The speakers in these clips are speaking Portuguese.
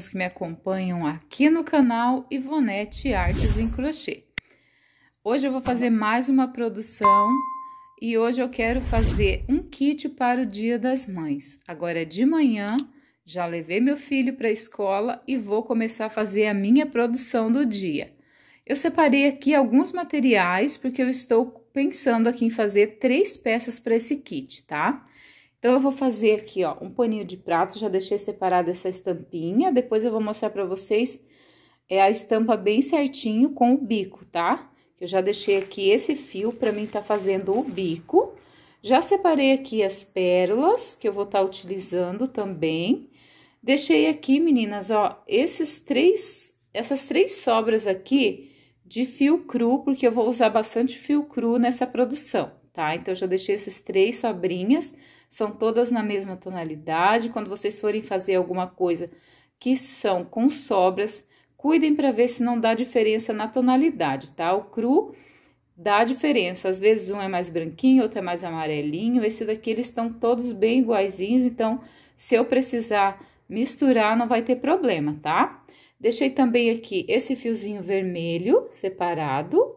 meninos que me acompanham aqui no canal Ivonete Artes em Crochê. Hoje eu vou fazer mais uma produção e hoje eu quero fazer um kit para o Dia das Mães. Agora é de manhã, já levei meu filho para a escola e vou começar a fazer a minha produção do dia. Eu separei aqui alguns materiais porque eu estou pensando aqui em fazer três peças para esse kit, tá? Então, eu vou fazer aqui, ó, um paninho de prato, já deixei separada essa estampinha, depois eu vou mostrar pra vocês é, a estampa bem certinho com o bico, tá? Eu já deixei aqui esse fio pra mim tá fazendo o bico. Já separei aqui as pérolas, que eu vou estar tá utilizando também. Deixei aqui, meninas, ó, esses três, essas três sobras aqui de fio cru, porque eu vou usar bastante fio cru nessa produção, tá? Então, eu já deixei esses três sobrinhas são todas na mesma tonalidade. Quando vocês forem fazer alguma coisa que são com sobras, cuidem para ver se não dá diferença na tonalidade, tá? O cru dá diferença. Às vezes um é mais branquinho, outro é mais amarelinho. Esse daqui eles estão todos bem iguaizinhos, então se eu precisar misturar não vai ter problema, tá? Deixei também aqui esse fiozinho vermelho separado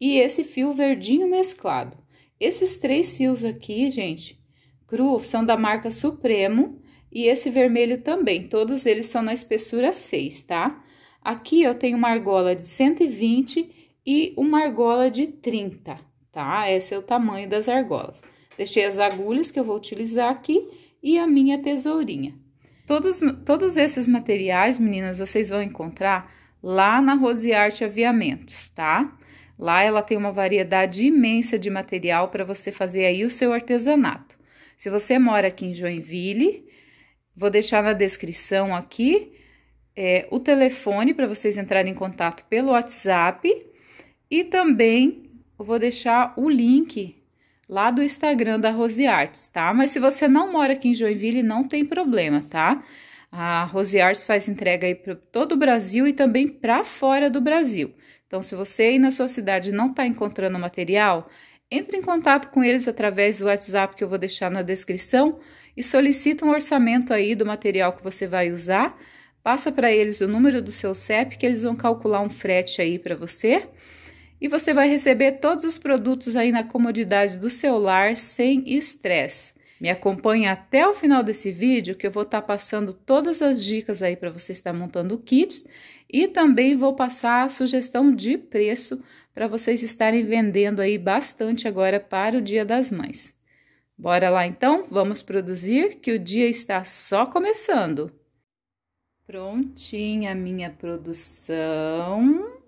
e esse fio verdinho mesclado. Esses três fios aqui, gente, cru são da marca Supremo e esse vermelho também, todos eles são na espessura 6, tá? Aqui eu tenho uma argola de 120 e uma argola de 30, tá? Esse é o tamanho das argolas. Deixei as agulhas que eu vou utilizar aqui e a minha tesourinha. Todos, todos esses materiais, meninas, vocês vão encontrar lá na Rosiarte Aviamentos, tá? Lá ela tem uma variedade imensa de material para você fazer aí o seu artesanato. Se você mora aqui em Joinville, vou deixar na descrição aqui é, o telefone para vocês entrarem em contato pelo WhatsApp e também vou deixar o link lá do Instagram da Rose Arts, tá? Mas se você não mora aqui em Joinville, não tem problema, tá? A Rose Arts faz entrega aí para todo o Brasil e também para fora do Brasil. Então, se você aí na sua cidade não está encontrando material, entre em contato com eles através do WhatsApp que eu vou deixar na descrição e solicita um orçamento aí do material que você vai usar. Passa para eles o número do seu CEP que eles vão calcular um frete aí para você. E você vai receber todos os produtos aí na comodidade do seu lar sem estresse. Me acompanhe até o final desse vídeo que eu vou estar tá passando todas as dicas aí para você estar montando o kit e também vou passar a sugestão de preço para vocês estarem vendendo aí bastante agora para o Dia das Mães. Bora lá então, vamos produzir que o dia está só começando. Prontinha a minha produção.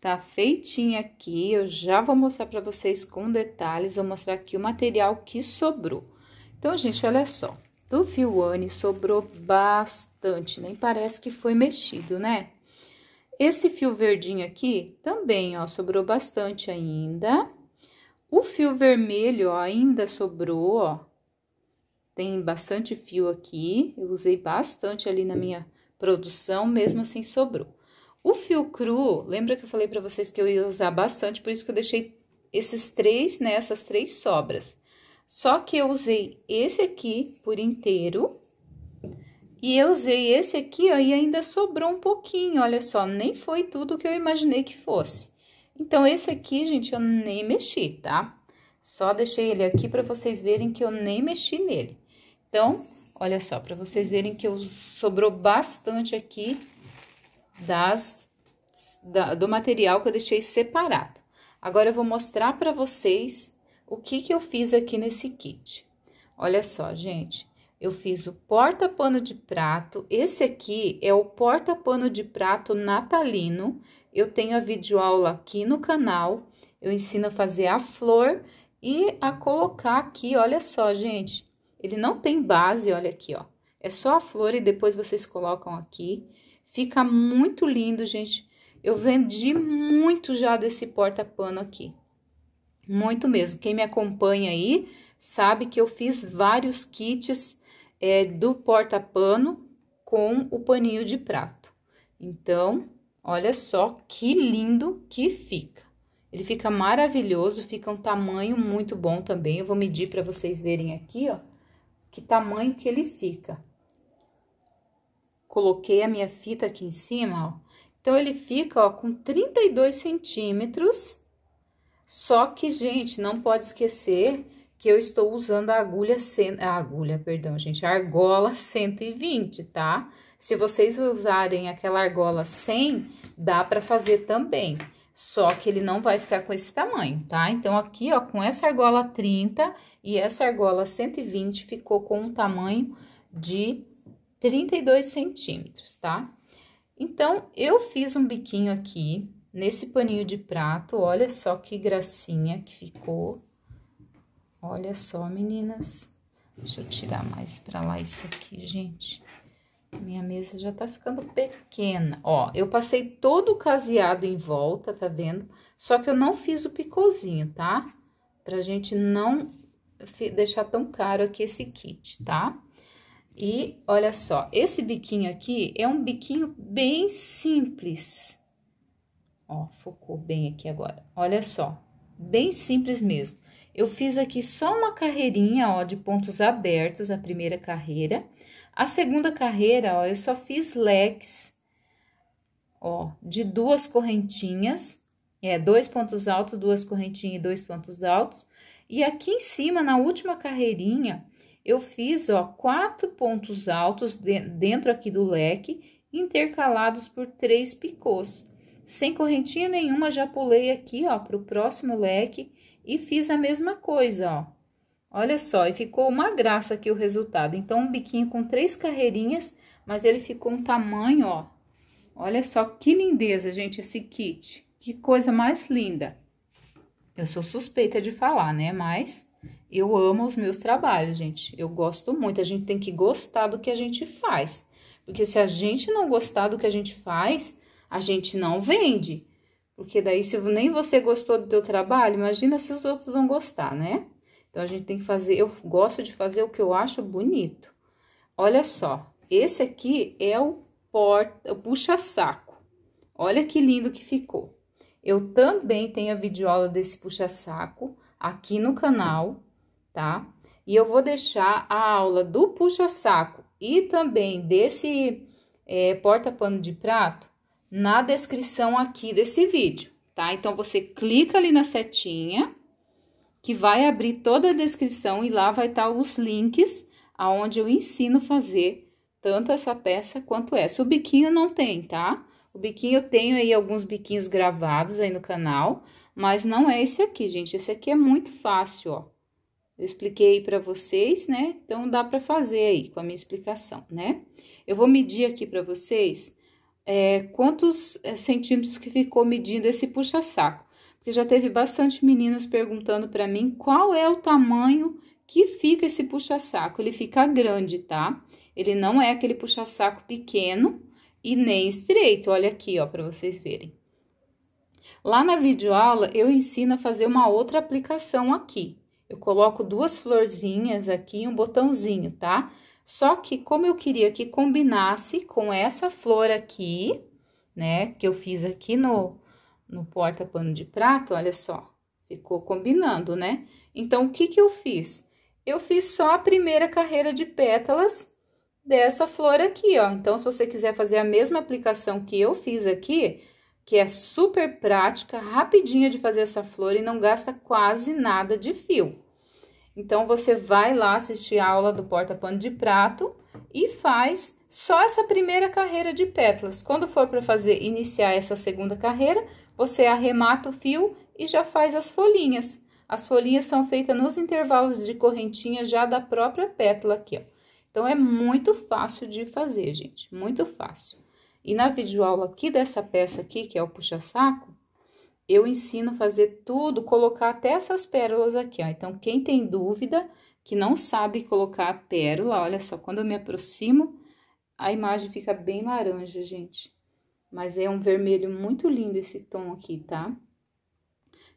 Tá feitinha aqui, eu já vou mostrar para vocês com detalhes, vou mostrar aqui o material que sobrou. Então, gente, olha só, do Fiwane sobrou bastante, nem parece que foi mexido, né? Esse fio verdinho aqui também, ó, sobrou bastante ainda. O fio vermelho, ó, ainda sobrou, ó. Tem bastante fio aqui, eu usei bastante ali na minha produção, mesmo assim sobrou. O fio cru, lembra que eu falei para vocês que eu ia usar bastante, por isso que eu deixei esses três, né, essas três sobras. Só que eu usei esse aqui por inteiro, e eu usei esse aqui, ó, e ainda sobrou um pouquinho, olha só, nem foi tudo que eu imaginei que fosse. Então, esse aqui, gente, eu nem mexi, tá? Só deixei ele aqui para vocês verem que eu nem mexi nele. Então, olha só, para vocês verem que eu sobrou bastante aqui das, da, do material que eu deixei separado. Agora, eu vou mostrar para vocês o que, que eu fiz aqui nesse kit. Olha só, gente, eu fiz o porta-pano de prato. Esse aqui é o porta-pano de prato natalino. Eu tenho a videoaula aqui no canal. Eu ensino a fazer a flor e a colocar aqui, olha só, gente. Ele não tem base, olha aqui, ó. É só a flor e depois vocês colocam aqui. Fica muito lindo, gente. Eu vendi muito já desse porta-pano aqui. Muito mesmo. Quem me acompanha aí sabe que eu fiz vários kits é, do porta-pano com o paninho de prato. Então, olha só que lindo que fica. Ele fica maravilhoso, fica um tamanho muito bom também. Eu vou medir para vocês verem aqui, ó, que tamanho que ele fica. Coloquei a minha fita aqui em cima, ó. Então, ele fica, ó, com 32 centímetros. Só que, gente, não pode esquecer que eu estou usando a agulha, a agulha, perdão, gente, a argola 120, tá? Se vocês usarem aquela argola 100, dá para fazer também, só que ele não vai ficar com esse tamanho, tá? Então, aqui, ó, com essa argola 30 e essa argola 120 ficou com um tamanho de 32 centímetros, tá? Então, eu fiz um biquinho aqui, nesse paninho de prato, olha só que gracinha que ficou, Olha só, meninas. Deixa eu tirar mais pra lá isso aqui, gente. Minha mesa já tá ficando pequena. Ó, eu passei todo o caseado em volta, tá vendo? Só que eu não fiz o picôzinho, tá? Pra gente não deixar tão caro aqui esse kit, tá? E olha só, esse biquinho aqui é um biquinho bem simples. Ó, focou bem aqui agora. Olha só, bem simples mesmo eu fiz aqui só uma carreirinha, ó, de pontos abertos, a primeira carreira. A segunda carreira, ó, eu só fiz leques, ó, de duas correntinhas, é, dois pontos altos, duas correntinhas e dois pontos altos. E aqui em cima, na última carreirinha, eu fiz, ó, quatro pontos altos dentro aqui do leque, intercalados por três picôs. Sem correntinha nenhuma, já pulei aqui, ó, pro próximo leque e fiz a mesma coisa, ó. Olha só, e ficou uma graça aqui o resultado. Então, um biquinho com três carreirinhas, mas ele ficou um tamanho, ó. Olha só que lindeza, gente, esse kit. Que coisa mais linda. Eu sou suspeita de falar, né? Mas eu amo os meus trabalhos, gente. Eu gosto muito. A gente tem que gostar do que a gente faz. Porque se a gente não gostar do que a gente faz, a gente não vende. Porque daí, se nem você gostou do teu trabalho, imagina se os outros vão gostar, né? Então, a gente tem que fazer... Eu gosto de fazer o que eu acho bonito. Olha só, esse aqui é o porta, puxa-saco. Olha que lindo que ficou. Eu também tenho a videoaula desse puxa-saco aqui no canal, tá? E eu vou deixar a aula do puxa-saco e também desse é, porta-pano de prato na descrição aqui desse vídeo, tá? Então, você clica ali na setinha, que vai abrir toda a descrição e lá vai estar tá os links aonde eu ensino fazer tanto essa peça quanto essa. O biquinho não tem, tá? O biquinho eu tenho aí alguns biquinhos gravados aí no canal, mas não é esse aqui, gente. Esse aqui é muito fácil, ó. Eu expliquei para vocês, né? Então dá para fazer aí com a minha explicação, né? Eu vou medir aqui para vocês é, quantos é, centímetros que ficou medindo esse puxa-saco. Porque já teve bastante meninas perguntando para mim qual é o tamanho que fica esse puxa-saco. Ele fica grande, tá? Ele não é aquele puxa-saco pequeno e nem estreito. Olha aqui, ó, para vocês verem. Lá na videoaula, eu ensino a fazer uma outra aplicação aqui. Eu coloco duas florzinhas aqui e um botãozinho, tá? Só que como eu queria que combinasse com essa flor aqui, né, que eu fiz aqui no, no porta-pano de prato, olha só, ficou combinando, né? Então, o que que eu fiz? Eu fiz só a primeira carreira de pétalas dessa flor aqui, ó. Então, se você quiser fazer a mesma aplicação que eu fiz aqui, que é super prática, rapidinha de fazer essa flor e não gasta quase nada de fio. Então, você vai lá assistir a aula do porta-pano de prato e faz só essa primeira carreira de pétalas. Quando for para fazer iniciar essa segunda carreira, você arremata o fio e já faz as folhinhas. As folhinhas são feitas nos intervalos de correntinha já da própria pétala aqui, ó. Então, é muito fácil de fazer, gente, muito fácil. E na videoaula aqui dessa peça aqui, que é o puxa-saco, eu ensino a fazer tudo, colocar até essas pérolas aqui, ó. Então, quem tem dúvida, que não sabe colocar a pérola, olha só, quando eu me aproximo, a imagem fica bem laranja, gente. Mas é um vermelho muito lindo esse tom aqui, tá?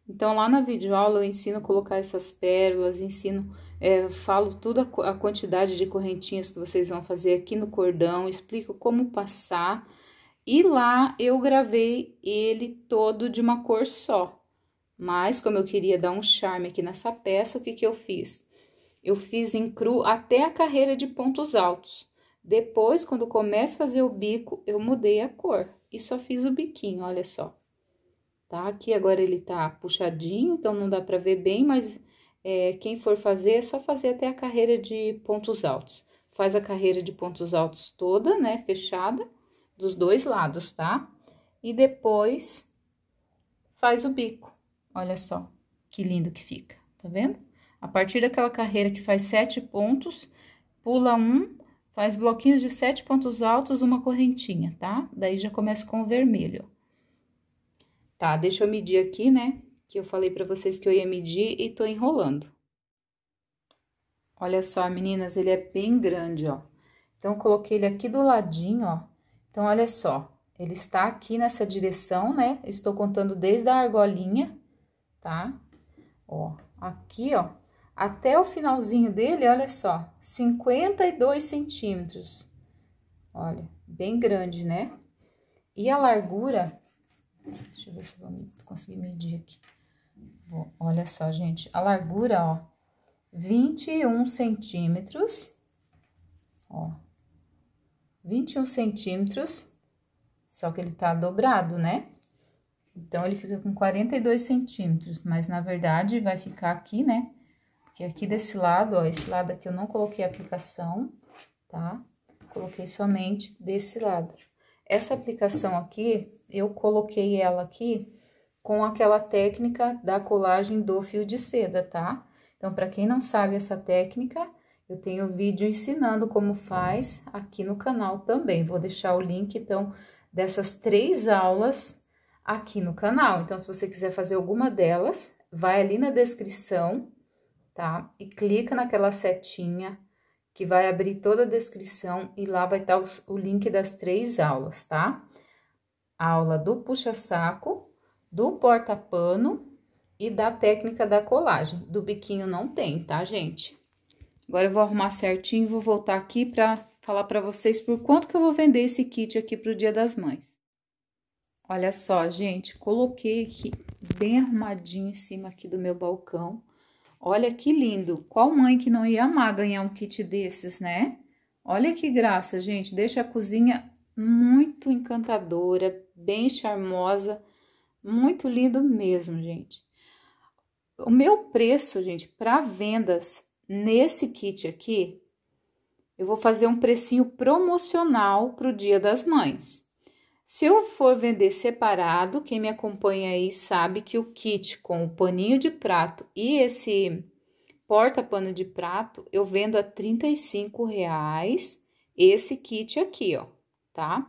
Então, lá na videoaula eu ensino a colocar essas pérolas, ensino, é, falo tudo a, a quantidade de correntinhas que vocês vão fazer aqui no cordão, explico como passar e lá eu gravei ele todo de uma cor só. Mas como eu queria dar um charme aqui nessa peça, o que que eu fiz? Eu fiz em cru até a carreira de pontos altos. Depois, quando começo a fazer o bico, eu mudei a cor e só fiz o biquinho, olha só. Tá? Aqui agora ele tá puxadinho, então não dá pra ver bem, mas é, quem for fazer é só fazer até a carreira de pontos altos. Faz a carreira de pontos altos toda, né, fechada dos dois lados, tá? E depois, faz o bico. Olha só, que lindo que fica, tá vendo? A partir daquela carreira que faz sete pontos, pula um, faz bloquinhos de sete pontos altos, uma correntinha, tá? Daí já começa com o vermelho. Tá, deixa eu medir aqui, né? Que eu falei pra vocês que eu ia medir e tô enrolando. Olha só, meninas, ele é bem grande, ó. Então, coloquei ele aqui do ladinho, ó, então, olha só, ele está aqui nessa direção, né? estou contando desde a argolinha, tá? Ó, aqui, ó, até o finalzinho dele, olha só, 52 centímetros. Olha, bem grande, né? E a largura, deixa eu ver se eu vou conseguir medir aqui. olha só, gente, a largura, ó, 21 centímetros, ó, 21 centímetros, só que ele tá dobrado, né? Então, ele fica com 42 centímetros, mas na verdade vai ficar aqui, né? Porque aqui desse lado, ó, esse lado aqui eu não coloquei aplicação, tá? Coloquei somente desse lado. Essa aplicação aqui, eu coloquei ela aqui com aquela técnica da colagem do fio de seda, tá? Então, para quem não sabe essa técnica, eu tenho vídeo ensinando como faz aqui no canal também. Vou deixar o link, então, dessas três aulas aqui no canal. Então, se você quiser fazer alguma delas, vai ali na descrição, tá? E clica naquela setinha que vai abrir toda a descrição e lá vai estar os, o link das três aulas, tá? A aula do puxa-saco, do porta-pano e da técnica da colagem. Do biquinho não tem, tá, gente? Agora eu vou arrumar certinho, vou voltar aqui para falar para vocês por quanto que eu vou vender esse kit aqui para o Dia das Mães. Olha só, gente, coloquei aqui bem arrumadinho em cima aqui do meu balcão. Olha que lindo! Qual mãe que não ia amar ganhar um kit desses, né? Olha que graça, gente! Deixa a cozinha muito encantadora, bem charmosa, muito lindo mesmo, gente. O meu preço, gente, para vendas Nesse kit aqui, eu vou fazer um precinho promocional para o Dia das Mães. Se eu for vender separado, quem me acompanha aí sabe que o kit com o paninho de prato e esse porta-pano de prato, eu vendo a R$ reais esse kit aqui, ó, tá?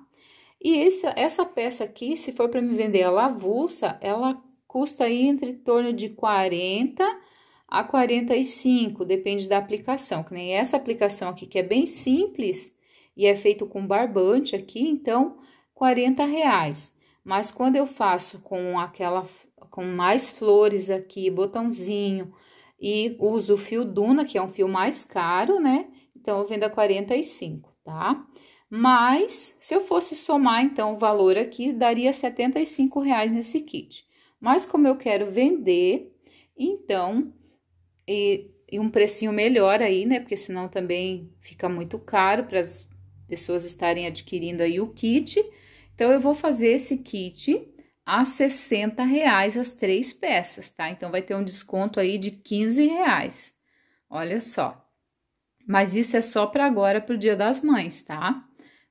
E esse, essa peça aqui, se for para me vender a avulsa, ela custa aí entre torno de 40 a 45, depende da aplicação, que nem essa aplicação aqui que é bem simples e é feito com barbante aqui, então 40 reais. Mas quando eu faço com aquela com mais flores aqui, botãozinho e uso o fio Duna, que é um fio mais caro, né? Então eu vendo a 45, tá? Mas se eu fosse somar então o valor aqui, daria 75 reais nesse kit. Mas como eu quero vender, então e, e um precinho melhor aí, né? Porque senão também fica muito caro para as pessoas estarem adquirindo aí o kit. Então, eu vou fazer esse kit a 60 reais as três peças, tá? Então, vai ter um desconto aí de 15 reais. Olha só. Mas isso é só para agora, para o Dia das Mães, tá?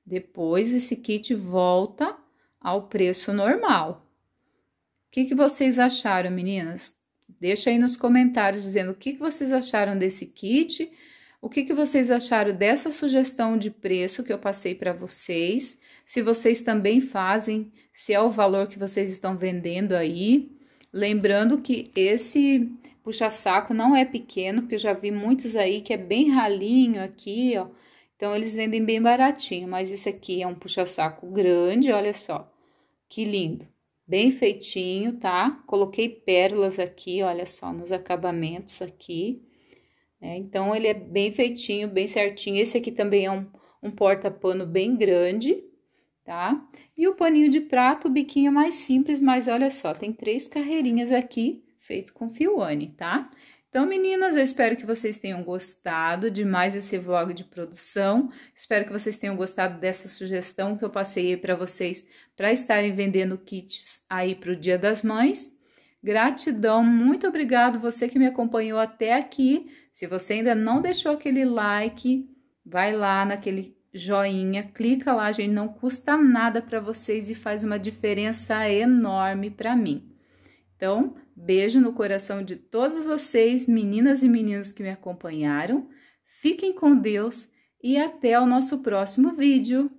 Depois, esse kit volta ao preço normal. O que, que vocês acharam, meninas? Deixa aí nos comentários dizendo o que, que vocês acharam desse kit, o que, que vocês acharam dessa sugestão de preço que eu passei para vocês, se vocês também fazem, se é o valor que vocês estão vendendo aí. Lembrando que esse puxa-saco não é pequeno, porque eu já vi muitos aí que é bem ralinho aqui, ó. Então, eles vendem bem baratinho, mas esse aqui é um puxa-saco grande, olha só, que lindo bem feitinho, tá? Coloquei pérolas aqui, olha só, nos acabamentos aqui. Né? Então, ele é bem feitinho, bem certinho. Esse aqui também é um, um porta-pano bem grande, tá? E o paninho de prato, o biquinho é mais simples, mas olha só, tem três carreirinhas aqui, feito com fioane, tá? Então, meninas, eu espero que vocês tenham gostado de mais esse vlog de produção. Espero que vocês tenham gostado dessa sugestão que eu passei para vocês para estarem vendendo kits aí para o Dia das Mães. Gratidão, muito obrigado você que me acompanhou até aqui. Se você ainda não deixou aquele like, vai lá naquele joinha, clica lá, gente, não custa nada para vocês e faz uma diferença enorme para mim. Então, beijo no coração de todos vocês, meninas e meninos que me acompanharam. Fiquem com Deus e até o nosso próximo vídeo.